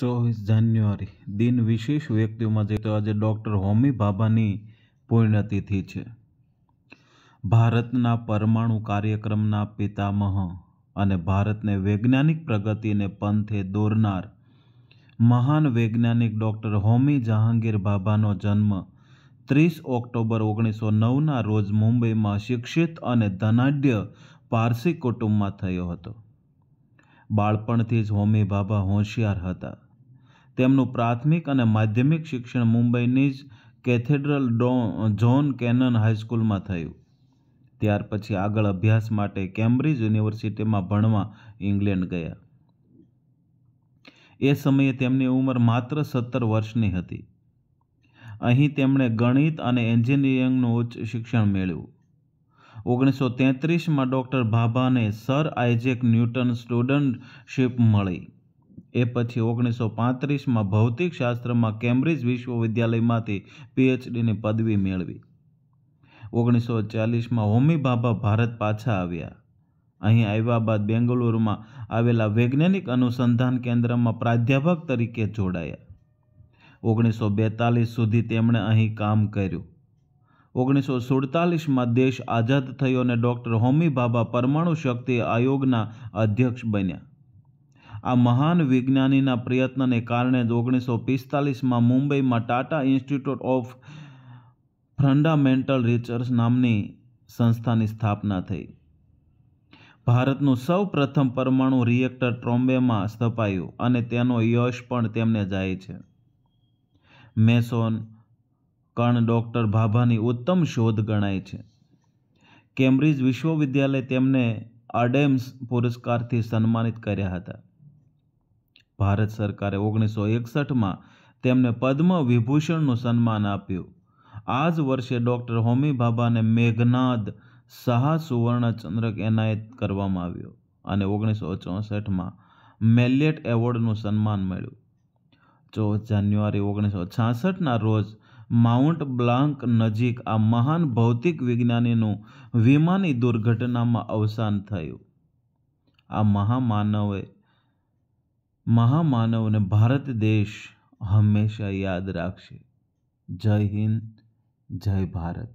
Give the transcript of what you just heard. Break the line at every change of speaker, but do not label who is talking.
ચોવીસ જાન્યુઆરી દિન વિશેષ વ્યક્તિઓમાં જે તો આજે ડૉક્ટર હોમી ભાભાની પુણ્યતિથિ છે ભારતના પરમાણુ કાર્યક્રમના પિતામહ અને ભારતને વૈજ્ઞાનિક પ્રગતિને પંથે દોરનાર મહાન વૈજ્ઞાનિક ડૉક્ટર હોમી જહાંગીર ભાભાનો જન્મ ત્રીસ ઓક્ટોબર ઓગણીસો નવના રોજ મુંબઈમાં શિક્ષિત અને ધનાઢ્ય પારસી કુટુંબમાં થયો હતો બાળપણથી જ હોમી બાબા હોશિયાર હતા તેમનું પ્રાથમિક અને માધ્યમિક શિક્ષણ મુંબઈની જ કેથેડ્રલ જોન કેનન હાઈસ્કૂલમાં થયું ત્યાર પછી આગળ અભ્યાસ માટે કેમ્બ્રિજ યુનિવર્સિટીમાં ભણવા ઇંગ્લેન્ડ ગયા એ સમયે તેમની ઉંમર માત્ર સત્તર વર્ષની હતી અહીં તેમણે ગણિત અને એન્જિનિયરિંગનું ઉચ્ચ શિક્ષણ મેળવ્યું ઓગણીસો તેત્રીસમાં ડૉક્ટર ભાભાને સર આઇઝેક ન્યૂટન સ્ટુડન્ટશીપ મળી એ પછી ઓગણીસો પાંત્રીસમાં ભૌતિક શાસ્ત્રમાં કેમ્બ્રિજ વિશ્વવિદ્યાલયમાંથી પીએચડીની પદવી મેળવી ઓગણીસો ચાલીસમાં હોમી ભાભા ભારત પાછા આવ્યા અહીં આવ્યા બાદ બેંગલુરુમાં આવેલા વૈજ્ઞાનિક અનુસંધાન કેન્દ્રમાં પ્રાધ્યાપક તરીકે જોડાયા ઓગણીસો બેતાલીસ સુધી તેમણે અહીં કામ કર્યું ઓગણીસો સુડતાલીસમાં દેશ આઝાદ થયો અને ડૉક્ટર હોમી ભાભા પરમાણુ શક્તિ આયોગના અધ્યક્ષ બન્યા આ મહાન વિજ્ઞાનીના પ્રયત્નને કારણે જ ઓગણીસો પિસ્તાલીસમાં મુંબઈમાં Tata institute of fundamental research નામની સંસ્થાની સ્થાપના થઈ ભારતનું સૌ પ્રથમ પરમાણુ રિએક્ટર ટ્રોમ્બેમાં સ્થપાયું અને તેનો યશ પણ તેમને જાય છે મેસોન કણ ડૉક્ટર ભાભાની ઉત્તમ શોધ ગણાય છે કેમ્બ્રિજ વિશ્વવિદ્યાલય તેમને અડેમ્સ પુરસ્કારથી સન્માનિત કર્યા હતા ભારત સરકારે ઓગણીસો એકસઠમાં તેમને પદ્મ વિભૂષણનું સન્માન આપ્યું આ જ વર્ષે ડૉક્ટર હોમી ભાભાને મેઘનાદ સહા સુવર્ણચંદ્રક એનાયત કરવામાં આવ્યો અને ઓગણીસો ચોસઠમાં મેલેટ એવોર્ડનું સન્માન મળ્યું ચૌદ જાન્યુઆરી ઓગણીસો છાસઠના રોજ માઉન્ટ બ્લાન્ક નજીક આ મહાન ભૌતિક વિજ્ઞાનીનું વિમાની દુર્ઘટનામાં અવસાન થયું આ મહામાનવે મહામાનવને ભારત દેશ હંમેશા યાદ રાખશે જય હિન્દ જય ભારત